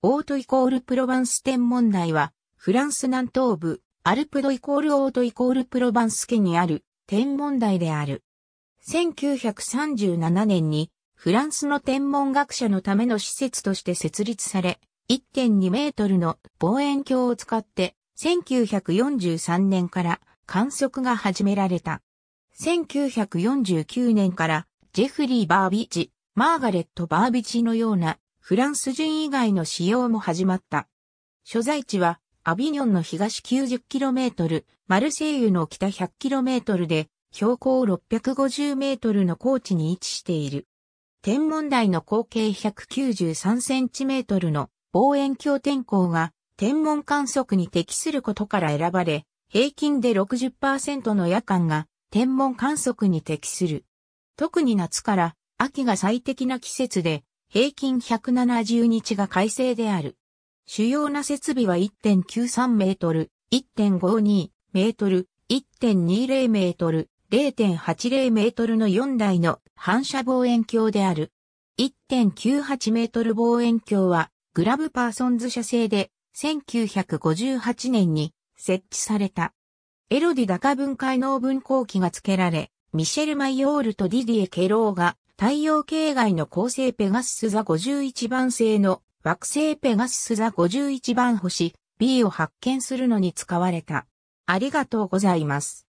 オートイコールプロヴァンス天文台は、フランス南東部、アルプドイコールオートイコールプロヴァンス家にある天文台である。1937年に、フランスの天文学者のための施設として設立され、1.2メートルの望遠鏡を使って、1943年から観測が始められた。1949年から、ジェフリー・バービッジ、マーガレット・バービッジのようなフランス人以外の使用も始まった。所在地は、アビニョンの東 90km、マルセイユの北 100km で、標高 650m の高地に位置している。天文台の口径 193cm の望遠鏡天候が天文観測に適することから選ばれ、平均で60%の夜間が天文観測に適する。特に夏から秋が最適な季節で平均170日が快晴である。主要な設備は1.93メートル、1.52メートル、1.20メートル、0.80メートルの4台の反射望遠鏡である。1.98メートル望遠鏡はグラブパーソンズ社製で1958年に設置された。エロディ高分解能分光機が付けられ、ミシェル・マイオールとディディエ・ケローが太陽系外の恒星ペガスス座51番星の惑星ペガスス座51番星 B を発見するのに使われた。ありがとうございます。